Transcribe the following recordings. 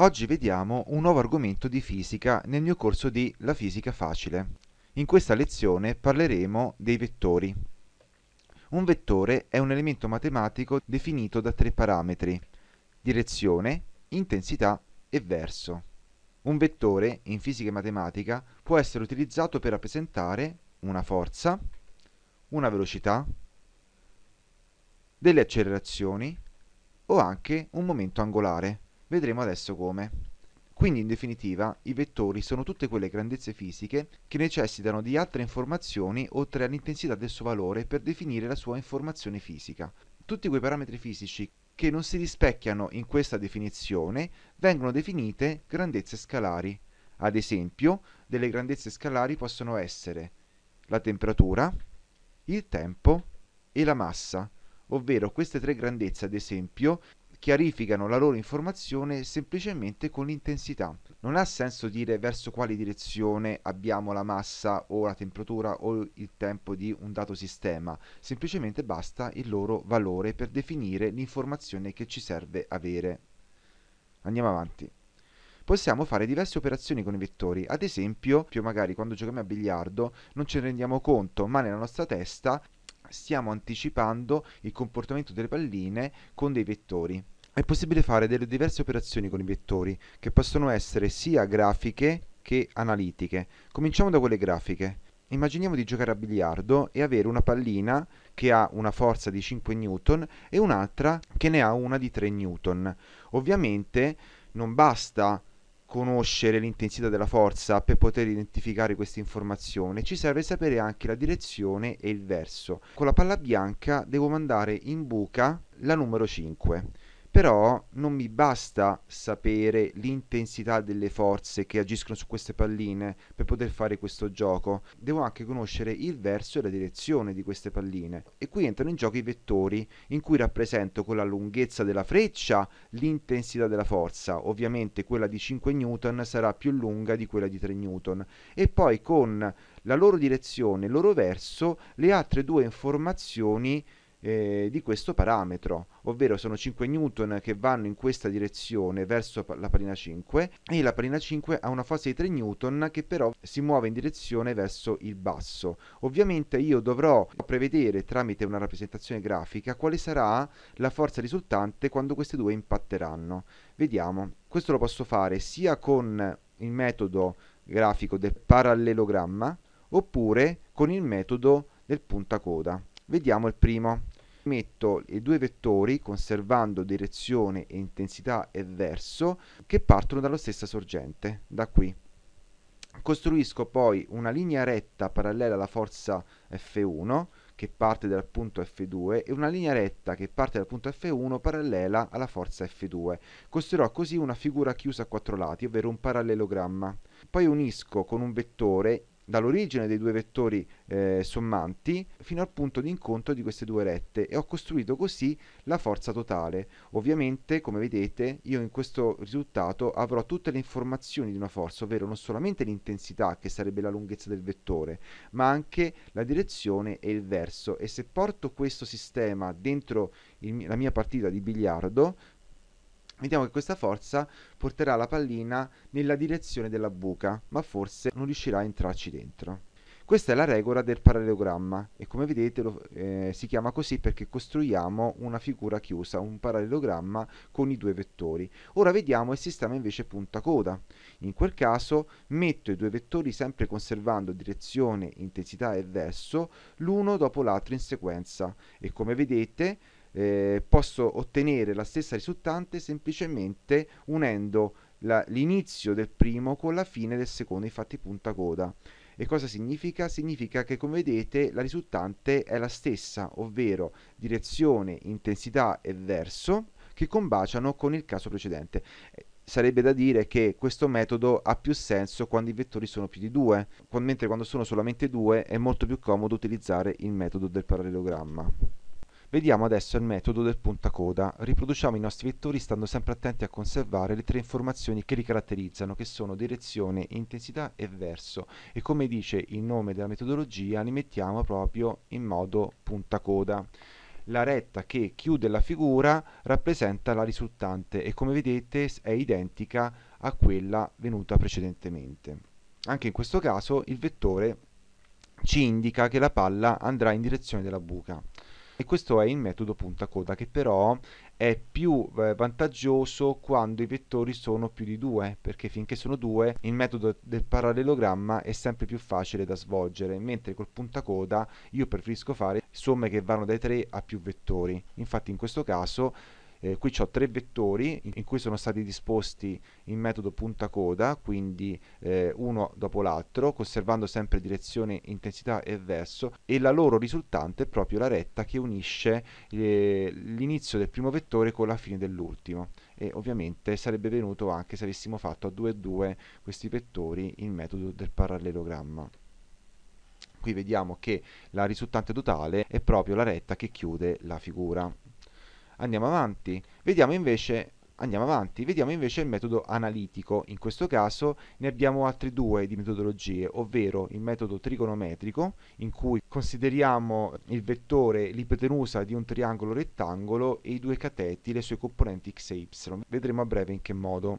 Oggi vediamo un nuovo argomento di fisica nel mio corso di La fisica facile. In questa lezione parleremo dei vettori. Un vettore è un elemento matematico definito da tre parametri, direzione, intensità e verso. Un vettore, in fisica e matematica, può essere utilizzato per rappresentare una forza, una velocità, delle accelerazioni o anche un momento angolare. Vedremo adesso come. Quindi in definitiva i vettori sono tutte quelle grandezze fisiche che necessitano di altre informazioni oltre all'intensità del suo valore per definire la sua informazione fisica. Tutti quei parametri fisici che non si rispecchiano in questa definizione vengono definite grandezze scalari. Ad esempio, delle grandezze scalari possono essere la temperatura, il tempo e la massa, ovvero queste tre grandezze ad esempio chiarificano la loro informazione semplicemente con l'intensità. Non ha senso dire verso quale direzione abbiamo la massa o la temperatura o il tempo di un dato sistema, semplicemente basta il loro valore per definire l'informazione che ci serve avere. Andiamo avanti possiamo fare diverse operazioni con i vettori. Ad esempio, più magari quando giochiamo a biliardo non ce ne rendiamo conto, ma nella nostra testa stiamo anticipando il comportamento delle palline con dei vettori. È possibile fare delle diverse operazioni con i vettori, che possono essere sia grafiche che analitiche. Cominciamo da quelle grafiche. Immaginiamo di giocare a biliardo e avere una pallina che ha una forza di 5 newton e un'altra che ne ha una di 3 newton. Ovviamente non basta conoscere l'intensità della forza per poter identificare questa informazione, ci serve sapere anche la direzione e il verso. Con la palla bianca devo mandare in buca la numero 5 però non mi basta sapere l'intensità delle forze che agiscono su queste palline per poter fare questo gioco, devo anche conoscere il verso e la direzione di queste palline. E qui entrano in gioco i vettori in cui rappresento con la lunghezza della freccia l'intensità della forza, ovviamente quella di 5 Newton sarà più lunga di quella di 3 Newton, e poi con la loro direzione, il loro verso, le altre due informazioni eh, di questo parametro, ovvero sono 5 newton che vanno in questa direzione verso la palina 5 e la palina 5 ha una fase di 3 newton che però si muove in direzione verso il basso. Ovviamente io dovrò prevedere tramite una rappresentazione grafica quale sarà la forza risultante quando queste due impatteranno. Vediamo, questo lo posso fare sia con il metodo grafico del parallelogramma oppure con il metodo del punta coda. Vediamo il primo. Metto i due vettori conservando direzione e intensità e verso che partono dalla stessa sorgente, da qui. Costruisco poi una linea retta parallela alla forza F1 che parte dal punto F2 e una linea retta che parte dal punto F1 parallela alla forza F2. Costruirò così una figura chiusa a quattro lati, ovvero un parallelogramma. Poi unisco con un vettore dall'origine dei due vettori eh, sommanti fino al punto di incontro di queste due rette e ho costruito così la forza totale. Ovviamente, come vedete, io in questo risultato avrò tutte le informazioni di una forza, ovvero non solamente l'intensità, che sarebbe la lunghezza del vettore, ma anche la direzione e il verso. E se porto questo sistema dentro il, la mia partita di biliardo, Vediamo che questa forza porterà la pallina nella direzione della buca, ma forse non riuscirà a entrarci dentro. Questa è la regola del parallelogramma e come vedete lo, eh, si chiama così perché costruiamo una figura chiusa, un parallelogramma con i due vettori. Ora vediamo il sistema invece punta coda. In quel caso metto i due vettori sempre conservando direzione, intensità e verso l'uno dopo l'altro in sequenza e come vedete eh, posso ottenere la stessa risultante semplicemente unendo la, l'inizio del primo con la fine del secondo, infatti punta coda. E cosa significa? Significa che come vedete la risultante è la stessa, ovvero direzione, intensità e verso che combaciano con il caso precedente. Eh, sarebbe da dire che questo metodo ha più senso quando i vettori sono più di due, mentre quando sono solamente due è molto più comodo utilizzare il metodo del parallelogramma. Vediamo adesso il metodo del puntacoda. Riproduciamo i nostri vettori stando sempre attenti a conservare le tre informazioni che li caratterizzano, che sono direzione, intensità e verso. E come dice il nome della metodologia, li mettiamo proprio in modo puntacoda la retta che chiude la figura rappresenta la risultante e come vedete è identica a quella venuta precedentemente. Anche in questo caso il vettore ci indica che la palla andrà in direzione della buca e questo è il metodo punta coda che però è più eh, vantaggioso quando i vettori sono più di due perché finché sono due il metodo del parallelogramma è sempre più facile da svolgere mentre col punta coda io preferisco fare somme che vanno dai tre a più vettori infatti in questo caso eh, qui ho tre vettori in cui sono stati disposti in metodo punta coda, quindi eh, uno dopo l'altro, conservando sempre direzione, intensità e verso e la loro risultante è proprio la retta che unisce eh, l'inizio del primo vettore con la fine dell'ultimo e ovviamente sarebbe venuto anche se avessimo fatto a 2 e 2 questi vettori in metodo del parallelogramma qui vediamo che la risultante totale è proprio la retta che chiude la figura andiamo avanti. Vediamo invece andiamo avanti, vediamo invece il metodo analitico. In questo caso ne abbiamo altri due di metodologie, ovvero il metodo trigonometrico, in cui consideriamo il vettore, l'ipotenusa di un triangolo rettangolo e i due cateti, le sue componenti x e y. Vedremo a breve in che modo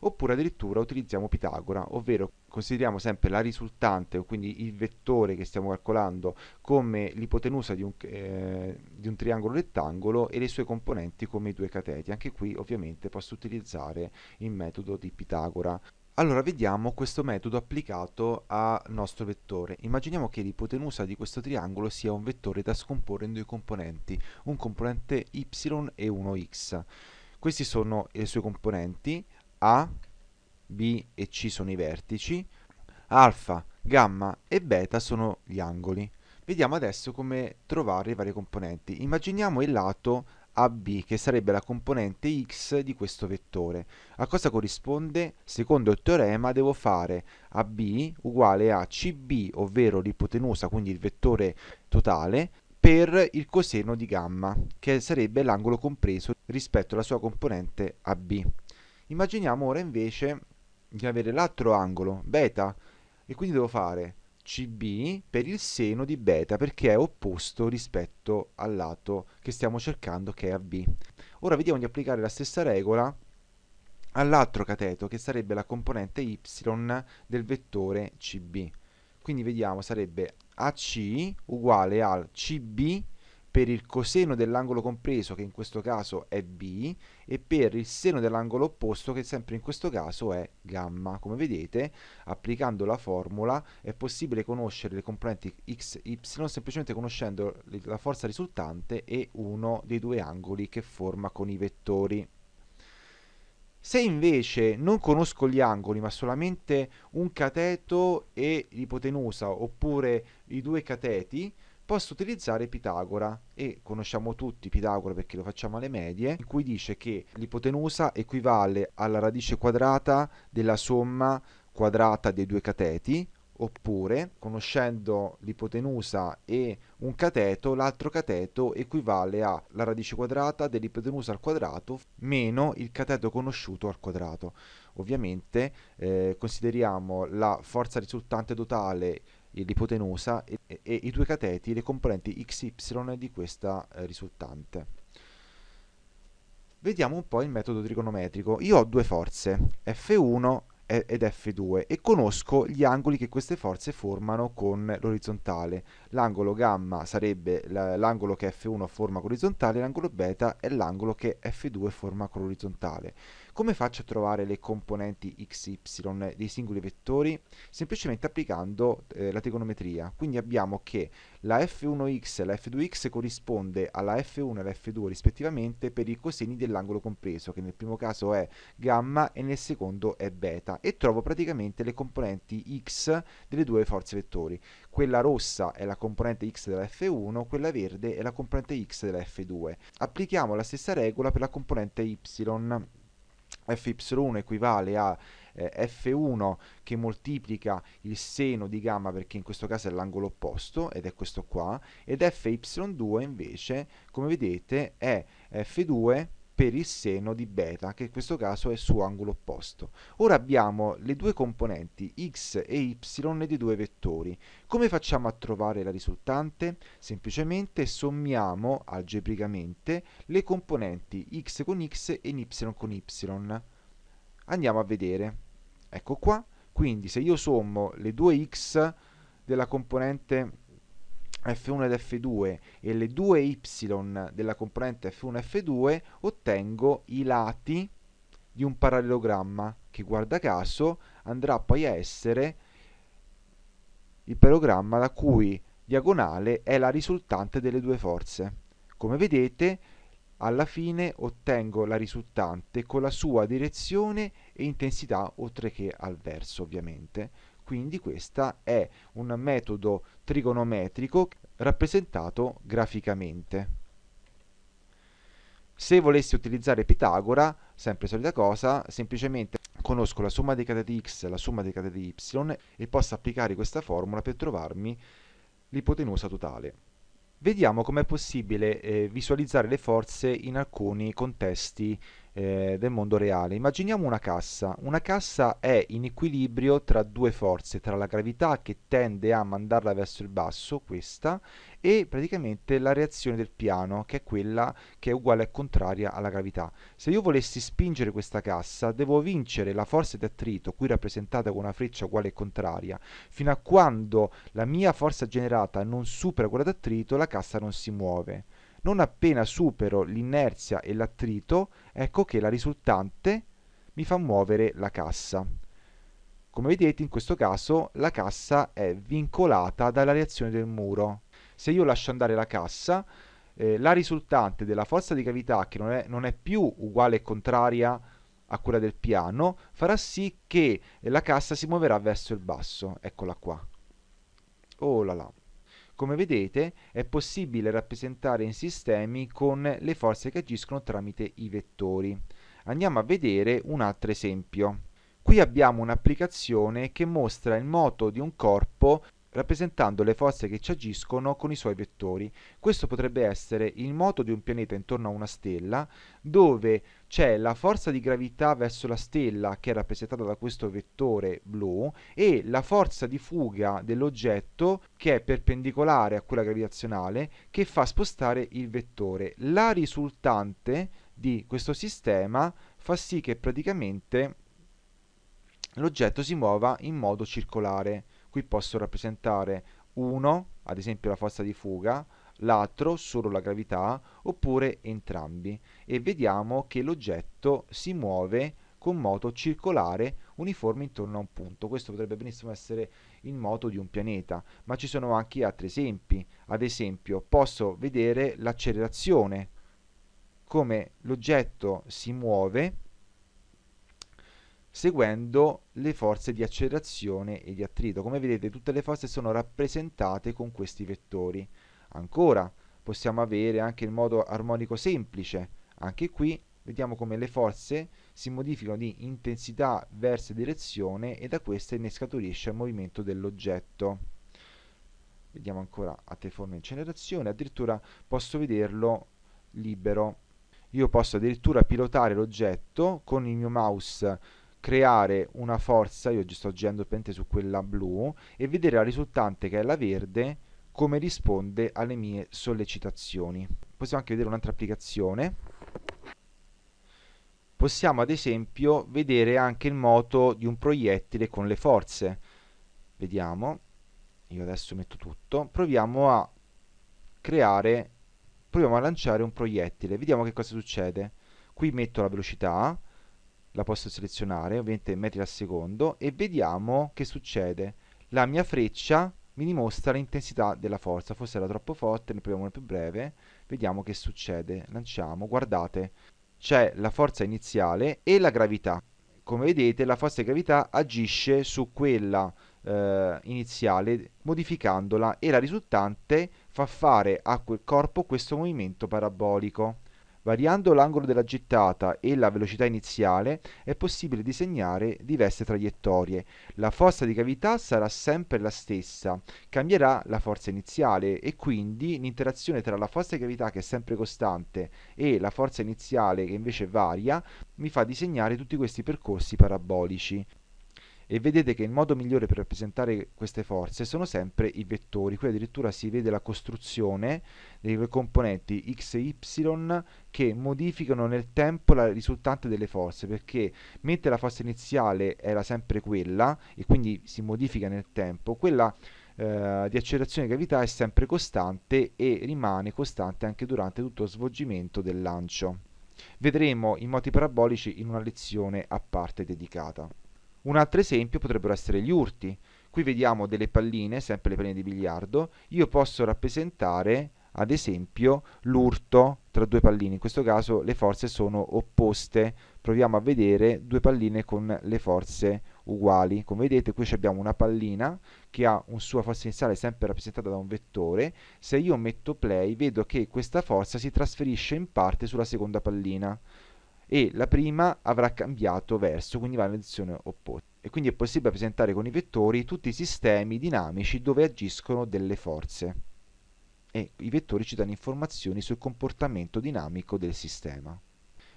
oppure addirittura utilizziamo Pitagora, ovvero consideriamo sempre la risultante, quindi il vettore che stiamo calcolando, come l'ipotenusa di un, eh, di un triangolo rettangolo e le sue componenti come i due cateti. Anche qui ovviamente posso utilizzare il metodo di Pitagora. Allora vediamo questo metodo applicato al nostro vettore. Immaginiamo che l'ipotenusa di questo triangolo sia un vettore da scomporre in due componenti, un componente y e uno x. Questi sono le sue componenti, a, B e C sono i vertici, alfa, gamma e beta sono gli angoli. Vediamo adesso come trovare i vari componenti. Immaginiamo il lato AB che sarebbe la componente x di questo vettore. A cosa corrisponde? Secondo il teorema devo fare AB uguale a CB, ovvero l'ipotenusa, quindi il vettore totale, per il coseno di gamma, che sarebbe l'angolo compreso rispetto alla sua componente AB. Immaginiamo ora invece di avere l'altro angolo, beta, e quindi devo fare CB per il seno di beta perché è opposto rispetto al lato che stiamo cercando che è AB. Ora vediamo di applicare la stessa regola all'altro cateto che sarebbe la componente y del vettore CB. Quindi vediamo sarebbe AC uguale al CB per il coseno dell'angolo compreso, che in questo caso è B, e per il seno dell'angolo opposto, che sempre in questo caso è gamma. Come vedete, applicando la formula è possibile conoscere le componenti x, y, semplicemente conoscendo la forza risultante e uno dei due angoli che forma con i vettori. Se invece non conosco gli angoli, ma solamente un cateto e l'ipotenusa, oppure i due cateti, posso utilizzare Pitagora e conosciamo tutti Pitagora perché lo facciamo alle medie, in cui dice che l'ipotenusa equivale alla radice quadrata della somma quadrata dei due cateti, oppure conoscendo l'ipotenusa e un cateto, l'altro cateto equivale alla radice quadrata dell'ipotenusa al quadrato meno il cateto conosciuto al quadrato. Ovviamente eh, consideriamo la forza risultante totale eh, l'ipotenusa e, e, e, i due cateti le componenti XY di questa eh, risultante. Vediamo un po' il metodo trigonometrico. Io ho due forze, F1 ed F2, e conosco gli angoli che queste forze formano con l'orizzontale. L'angolo gamma sarebbe l'angolo che F1 forma con l'orizzontale, l'angolo beta è l'angolo che F2 forma con l'orizzontale. Come faccio a trovare le componenti xy dei singoli vettori? Semplicemente applicando eh, la trigonometria. Quindi abbiamo che la f1x e la f2x corrisponde alla f1 e alla f2 rispettivamente per i coseni dell'angolo compreso, che nel primo caso è gamma e nel secondo è beta, e trovo praticamente le componenti x delle due forze vettori. Quella rossa è la componente x della f1, quella verde è la componente x della f2. Applichiamo la stessa regola per la componente y fy1 equivale a eh, f1 che moltiplica il seno di gamma perché in questo caso è l'angolo opposto ed è questo qua ed fy2 invece come vedete è eh, f2 per il seno di beta, che in questo caso è il suo angolo opposto. Ora abbiamo le due componenti x e y dei due vettori. Come facciamo a trovare la risultante? Semplicemente sommiamo algebricamente le componenti x con x e y con y. Andiamo a vedere. Ecco qua. Quindi se io sommo le due x della componente F1 ed F2 e le due Y della componente F1 e F2 ottengo i lati di un parallelogramma che guarda caso andrà poi a essere il parallelogramma la cui diagonale è la risultante delle due forze. Come vedete alla fine ottengo la risultante con la sua direzione e intensità oltre che al verso ovviamente. Quindi questo è un metodo trigonometrico rappresentato graficamente. Se volessi utilizzare Pitagora, sempre solita cosa, semplicemente conosco la somma dei decada di x e la somma dei decada di y e posso applicare questa formula per trovarmi l'ipotenusa totale. Vediamo com'è possibile eh, visualizzare le forze in alcuni contesti eh, del mondo reale. Immaginiamo una cassa. Una cassa è in equilibrio tra due forze, tra la gravità che tende a mandarla verso il basso, questa, e praticamente la reazione del piano, che è quella che è uguale e contraria alla gravità. Se io volessi spingere questa cassa, devo vincere la forza di attrito, qui rappresentata con una freccia uguale e contraria, fino a quando la mia forza generata non supera quella d'attrito, la cassa non si muove. Non appena supero l'inerzia e l'attrito, ecco che la risultante mi fa muovere la cassa. Come vedete in questo caso la cassa è vincolata dalla reazione del muro. Se io lascio andare la cassa, eh, la risultante della forza di gravità che non è, non è più uguale e contraria a quella del piano farà sì che la cassa si muoverà verso il basso. Eccola qua. Oh là là. Come vedete è possibile rappresentare in sistemi con le forze che agiscono tramite i vettori. Andiamo a vedere un altro esempio. Qui abbiamo un'applicazione che mostra il moto di un corpo rappresentando le forze che ci agiscono con i suoi vettori. Questo potrebbe essere il moto di un pianeta intorno a una stella, dove c'è la forza di gravità verso la stella che è rappresentata da questo vettore blu e la forza di fuga dell'oggetto che è perpendicolare a quella gravitazionale che fa spostare il vettore. La risultante di questo sistema fa sì che praticamente l'oggetto si muova in modo circolare qui posso rappresentare uno, ad esempio la forza di fuga, l'altro solo la gravità, oppure entrambi. E vediamo che l'oggetto si muove con moto circolare uniforme intorno a un punto. Questo potrebbe benissimo essere il moto di un pianeta, ma ci sono anche altri esempi. Ad esempio, posso vedere l'accelerazione, come l'oggetto si muove seguendo le forze di accelerazione e di attrito. Come vedete tutte le forze sono rappresentate con questi vettori. Ancora possiamo avere anche il modo armonico semplice, anche qui vediamo come le forze si modificano di intensità verso direzione e da questa ne scaturisce il movimento dell'oggetto. Vediamo ancora a teleforma incenerazione, addirittura posso vederlo libero. Io posso addirittura pilotare l'oggetto con il mio mouse creare una forza, io sto agendo pente su quella blu, e vedere la risultante che è la verde come risponde alle mie sollecitazioni. Possiamo anche vedere un'altra applicazione. Possiamo ad esempio vedere anche il moto di un proiettile con le forze. Vediamo, io adesso metto tutto, proviamo a creare, proviamo a lanciare un proiettile, vediamo che cosa succede. Qui metto la velocità, la posso selezionare, ovviamente metri al secondo, e vediamo che succede. La mia freccia mi dimostra l'intensità della forza, forse era troppo forte, ne proviamo una più breve, vediamo che succede, lanciamo, guardate, c'è la forza iniziale e la gravità. Come vedete la forza di gravità agisce su quella eh, iniziale modificandola e la risultante fa fare a quel corpo questo movimento parabolico. Variando l'angolo della gettata e la velocità iniziale è possibile disegnare diverse traiettorie. La forza di cavità sarà sempre la stessa, cambierà la forza iniziale e quindi l'interazione tra la forza di cavità che è sempre costante e la forza iniziale che invece varia mi fa disegnare tutti questi percorsi parabolici e vedete che il modo migliore per rappresentare queste forze sono sempre i vettori, qui addirittura si vede la costruzione dei componenti x e y che modificano nel tempo la risultante delle forze, perché mentre la forza iniziale era sempre quella e quindi si modifica nel tempo, quella eh, di accelerazione di gravità è sempre costante e rimane costante anche durante tutto lo svolgimento del lancio. Vedremo i moti parabolici in una lezione a parte dedicata. Un altro esempio potrebbero essere gli urti. Qui vediamo delle palline, sempre le palline di biliardo. Io posso rappresentare, ad esempio, l'urto tra due palline. In questo caso le forze sono opposte. Proviamo a vedere due palline con le forze uguali. Come vedete qui abbiamo una pallina che ha un suo forza iniziale sempre rappresentata da un vettore. Se io metto play vedo che questa forza si trasferisce in parte sulla seconda pallina e la prima avrà cambiato verso, quindi va in direzione opposta. E quindi è possibile presentare con i vettori tutti i sistemi dinamici dove agiscono delle forze. E i vettori ci danno informazioni sul comportamento dinamico del sistema.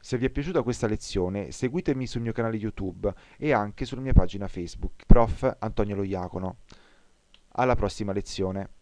Se vi è piaciuta questa lezione, seguitemi sul mio canale YouTube e anche sulla mia pagina Facebook, Prof. Antonio Loiacono. Alla prossima lezione!